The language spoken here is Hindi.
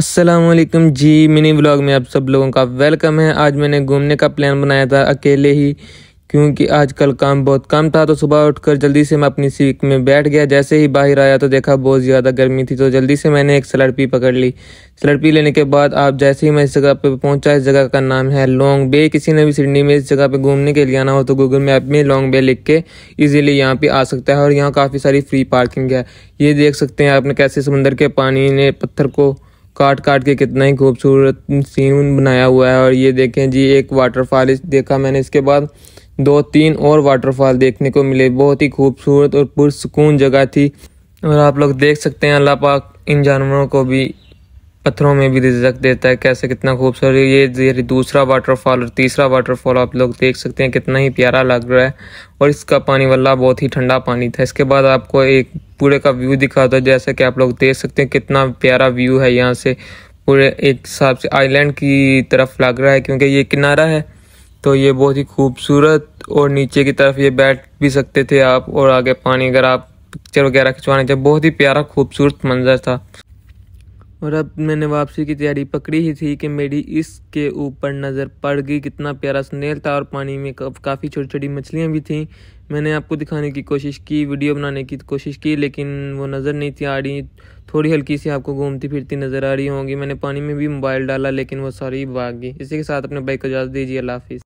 असलकम जी मिनी ब्लॉग में आप सब लोगों का वेलकम है आज मैंने घूमने का प्लान बनाया था अकेले ही क्योंकि आजकल काम बहुत कम था तो सुबह उठकर जल्दी से मैं अपनी सीख में बैठ गया जैसे ही बाहर आया तो देखा बहुत ज़्यादा गर्मी थी तो जल्दी से मैंने एक सलड़पी पकड़ ली सलड़पी लेने के बाद आप जैसे ही मैं इस जगह पर पहुंचा इस जगह का नाम है लॉन्ग बे किसी ने भी सिडनी में इस जगह पर घूमने के लिए आना हो तो गूगल मैप में लॉन्ग बे लिख के ईजिली यहाँ पर आ सकता है और यहाँ काफ़ी सारी फ्री पार्किंग है ये देख सकते हैं आपने कैसे समंदर के पानी ने पत्थर को काट काट के कितना ही खूबसूरत सीन बनाया हुआ है और ये देखें जी एक वाटरफॉल इस देखा मैंने इसके बाद दो तीन और वाटरफॉल देखने को मिले बहुत ही खूबसूरत और पुरसकून जगह थी और आप लोग देख सकते हैं अल्लाह पाक इन जानवरों को भी पत्थरों में भी रिजक देता है कैसे कितना खूबसूरत ये दूसरा वाटरफॉल और तीसरा वाटरफॉल आप लोग देख सकते हैं कितना ही प्यारा लग रहा है और इसका पानी वाला बहुत ही ठंडा पानी था इसके बाद आपको एक पूरे का व्यू दिखाता है जैसा कि आप लोग देख सकते हैं कितना प्यारा व्यू है यहाँ से पूरे एक हिसाब से आइलैंड की तरफ लग रहा है क्योंकि ये किनारा है तो ये बहुत ही खूबसूरत और नीचे की तरफ ये बैठ भी सकते थे आप और आगे पानी अगर आप पिक्चर वगैरह खिंचवाने चाहे बहुत ही प्यारा खूबसूरत मंजर था और अब मैंने वापसी की तैयारी पकड़ी ही थी कि मेरी इसके ऊपर नज़र पड़ गई कितना प्यारा स्नेल था और पानी में काफ़ी छोटी छोटी मछलियाँ भी थीं मैंने आपको दिखाने की कोशिश की वीडियो बनाने की कोशिश की लेकिन वो नज़र नहीं थी आ रही थोड़ी हल्की सी आपको घूमती फिरती नज़र आ रही होंगी मैंने पानी में भी मोबाइल डाला लेकिन वो सारी भाग गई इसी के साथ अपने बाइक को इजाज़त दीजिए अल्लाह हाफिज़